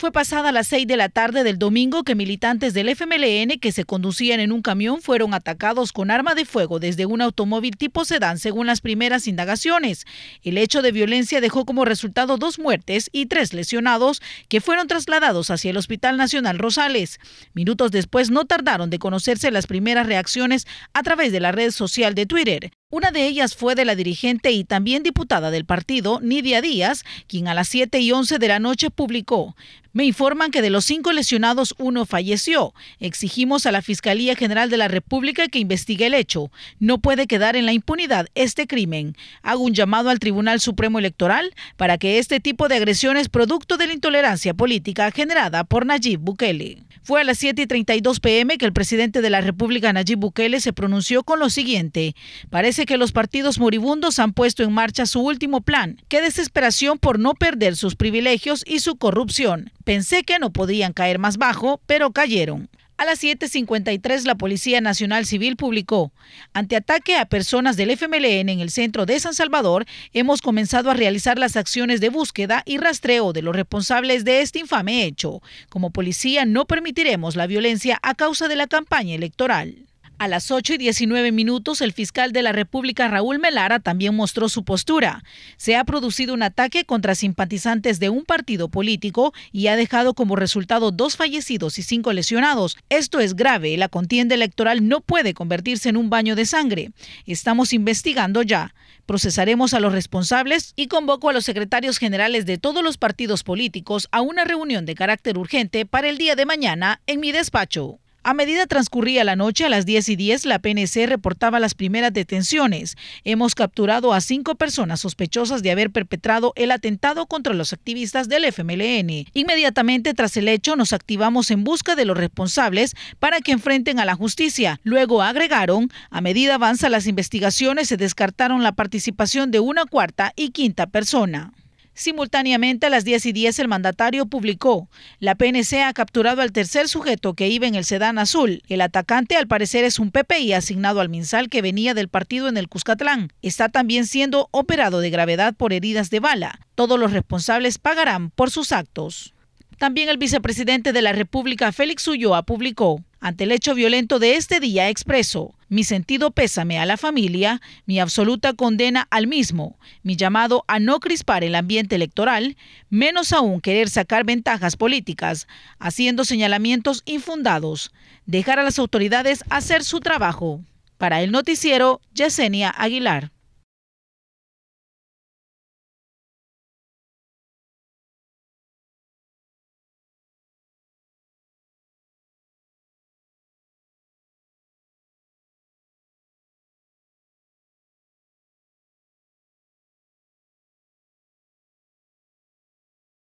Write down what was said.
Fue pasada las 6 de la tarde del domingo que militantes del FMLN que se conducían en un camión fueron atacados con arma de fuego desde un automóvil tipo sedán según las primeras indagaciones. El hecho de violencia dejó como resultado dos muertes y tres lesionados que fueron trasladados hacia el Hospital Nacional Rosales. Minutos después no tardaron de conocerse las primeras reacciones a través de la red social de Twitter. Una de ellas fue de la dirigente y también diputada del partido, Nidia Díaz, quien a las 7 y 11 de la noche publicó, me informan que de los cinco lesionados uno falleció. Exigimos a la Fiscalía General de la República que investigue el hecho. No puede quedar en la impunidad este crimen. Hago un llamado al Tribunal Supremo Electoral para que este tipo de agresiones producto de la intolerancia política generada por Nayib Bukele. Fue a las 7 y 32 pm que el presidente de la República, Nayib Bukele, se pronunció con lo siguiente. Parece que los partidos moribundos han puesto en marcha su último plan. Qué desesperación por no perder sus privilegios y su corrupción. Pensé que no podían caer más bajo, pero cayeron. A las 7.53 la Policía Nacional Civil publicó, ante ataque a personas del FMLN en el centro de San Salvador, hemos comenzado a realizar las acciones de búsqueda y rastreo de los responsables de este infame hecho. Como policía no permitiremos la violencia a causa de la campaña electoral. A las 8 y 19 minutos, el fiscal de la República, Raúl Melara, también mostró su postura. Se ha producido un ataque contra simpatizantes de un partido político y ha dejado como resultado dos fallecidos y cinco lesionados. Esto es grave. La contienda electoral no puede convertirse en un baño de sangre. Estamos investigando ya. Procesaremos a los responsables y convoco a los secretarios generales de todos los partidos políticos a una reunión de carácter urgente para el día de mañana en mi despacho. A medida transcurría la noche, a las 10 y 10, la PNC reportaba las primeras detenciones. Hemos capturado a cinco personas sospechosas de haber perpetrado el atentado contra los activistas del FMLN. Inmediatamente tras el hecho, nos activamos en busca de los responsables para que enfrenten a la justicia. Luego agregaron, a medida avanza las investigaciones, se descartaron la participación de una cuarta y quinta persona. Simultáneamente a las 10 y 10 el mandatario publicó, la PNC ha capturado al tercer sujeto que iba en el sedán azul. El atacante al parecer es un PPI asignado al Minsal que venía del partido en el Cuscatlán. Está también siendo operado de gravedad por heridas de bala. Todos los responsables pagarán por sus actos. También el vicepresidente de la República, Félix Ulloa, publicó, ante el hecho violento de este día expreso, mi sentido pésame a la familia, mi absoluta condena al mismo, mi llamado a no crispar el ambiente electoral, menos aún querer sacar ventajas políticas, haciendo señalamientos infundados, dejar a las autoridades hacer su trabajo. Para el noticiero, Yesenia Aguilar.